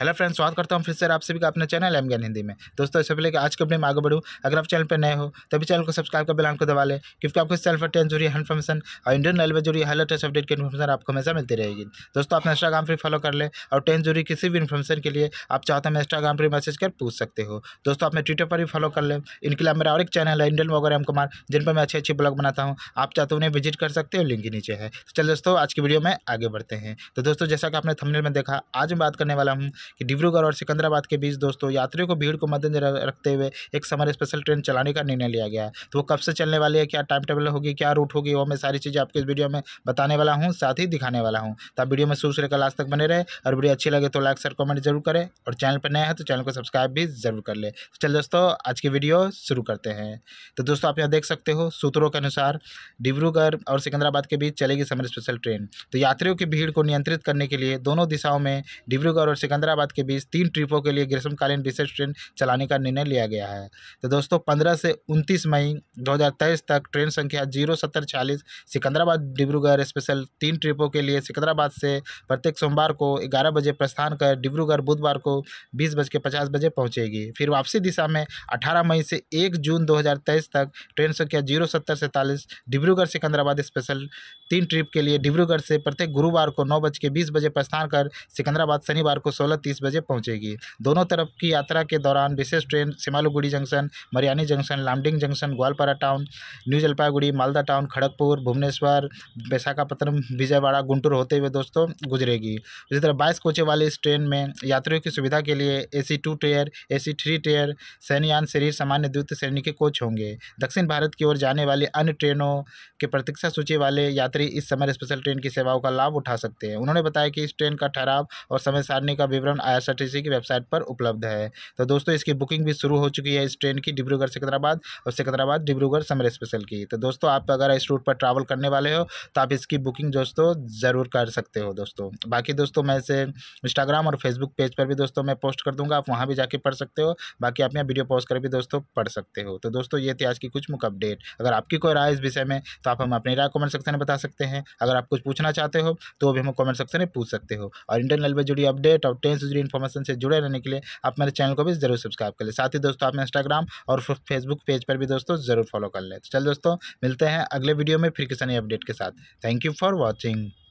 hello friends स्वागत करता हूँ फिर से आप सभी का अपने चैनल एम ज्ञान हिंदी में दोस्तों इससे पहले कि आज के अपने में आगे बढ़ूँ अगर आप चैनल पर नए हो तभी चैनल को सब्सक्राइब कर बिलान को दबा लें क्योंकि आपको सेल्फ अटेंड जुड़ी हर इन्फॉर्मेशन और इंडियन रेलवे जुड़ी हर लेटेस्ट अपडेट की इन्फॉर्मेशन आपको हमेशा मिलती रहेगी दोस्तों आप इंस्टाग्राम पर फॉलो कर लें और टेन जुड़ी किसी भी इन्फॉर्मेशन के लिए आप चाहते हैं इंस्टाग्राम पर मैसेज कर पूछ सकते हो दोस्तों आप ट्विटर पर भी फॉलो कर लें इनके लिए मेरा और एक चैनल है इंडियन वगैरह एम कुमार जिन पर मैं अच्छे अच्छे ब्लॉग बनाता हूँ आप चाहते हो तो उन्हें विजिट कर सकते हो लिंक नीचे है तो चल दोस्तों आज की वीडियो में आगे बढ़ते हैं तो दोस्तों जैसा कि आपने थंबनेल में देखा आज मैं बात करने वाला हूँ कि डिब्रूगढ़ और सिकंदराबाद के बीच दोस्तों यात्रियों को भीड़ को मद्देनजर रखते हुए एक समर स्पेशल ट्रेन चलाने का निर्णय लिया गया है तो वो कब से चलने वाली है क्या टाइम टेबल होगी क्या रूट होगी वो मैं सारी चीज़ें आपको इस वीडियो में बताने वाला हूँ साथ ही दिखाने वाला हूँ तो आप वीडियो में शुरू से लेकर लास्ट तक बने रहे और वीडियो अच्छी लगे तो लाइक सर कमेंट जरूर करें और चैनल पर नया है तो चैनल को सब्सक्राइब भी जरूर कर ले तो चल दोस्तों आज की वीडियो शुरू करते हैं तो दोस्तों आप यहाँ देख सकते हो सूत्रों के अनुसार डिब्रूगढ़ और सिकंदराबाद के बीच चलेगी समर स्पेशल ट्रेन तो यात्रियों की भीड़ को नियंत्रित करने के लिए दोनों दिशाओं में डिब्रूगढ़ और सिकंदराबाद हैदराबाद के बीच तीन ट्रिपों के लिए ग्रीष्मकालीन विशेष ट्रेन चलाने का निर्णय लिया गया है तो दोस्तों पंद्रह से उनतीस मई दो तक ट्रेन संख्या जीरो सत्तर छियालीस सिकंदराबाद डिब्रूगढ़ स्पेशल तीन ट्रिपों के लिए सिकंदराबाद से प्रत्येक सोमवार को ग्यारह बजे प्रस्थान कर डिब्रूगढ़ बुधवार को बीस बज के पचास बजे पहुँचेगी फिर वापसी दिशा में अठारह मई से एक जून दो तक ट्रेन संख्या जीरो सत्तर सैंतालीस डिब्रूगढ़ सिकंदराबाद स्पेशल तीन ट्रिप के लिए डिब्रूगढ़ से प्रत्येक गुरुवार को नौ बज के बीस बजे प्रस्थान कर सिकंदराबाद शनिवार को सोलह तीस बजे पहुंचेगी दोनों तरफ की यात्रा के दौरान विशेष train Simaluguri junction Mariani junction Lumding junction Goalpara town new Jalpaiguri Malda town Kharagpur Bhubaneswar Visakhapatnam Vijayawada Guntur होते हुए दोस्तों गुजरेगी इसी तरह बाईस कोचे वाले इस ट्रेन में यात्रियों की सुविधा के लिए ए सी to tier A C three tier सैनियान शरीर सामान्य द्वितीय श्रेणी के कोच होंगे दक्षिण भारत की ओर जाने वाली अन्य ट्रेनों के प्रतीक्षा सूची वाले यात्री इस समय स्पेशल ट्रेन की सेवाओं का लाभ उठा सकते हैं उन्होंने बताया कि इस ट्रेन का ठहराव और समय सारणी का विवरण विवरण आई की वेबसाइट पर उपलब्ध है तो दोस्तों इसकी बुकिंग भी शुरू हो चुकी है इस ट्रेन की डिब्रूगढ़ सिकंदराबाद और सिकंदराबाद डिब्रूगढ़ समर स्पेशल की तो दोस्तों आप अगर इस रूट पर ट्रैवल करने वाले हो तो आप इसकी बुकिंग दोस्तों ज़रूर कर सकते हो दोस्तों बाकी दोस्तों मैं इसे इंस्टाग्राम और फेसबुक पेज पर भी दोस्तों मैं पोस्ट कर दूंगा आप वहाँ भी जाके पढ़ सकते हो बाकी आप यहाँ वीडियो पोस्ट कर भी दोस्तों पढ़ सकते हो तो दोस्तों ये थी आज की कुछ मुख्य अपडेट अगर आपकी कोई राय इस विषय में तो आप हम अपनी राय कमेंट सेक्शन में बता सकते हैं अगर आप कुछ पूछना चाहते हो तो भी हम कमेंट सेक्शन में पूछ सकते हो और इंडियन रेलवे जुड़ी अपडेट और ट्रेन से जुड़ी इन्फॉर्मेशन से जुड़े रहने के लिए आप मेरे चैनल को भी जरूर सब्सक्राइब कर लें साथ ही दोस्तों आप इंस्टाग्राम और फेसबुक पेज पर भी दोस्तों जरूर फॉलो कर लें तो चल दोस्तों मिलते हैं अगले वीडियो में फिर किसानी अपडेट के साथ थैंक यू फॉर वॉचिंग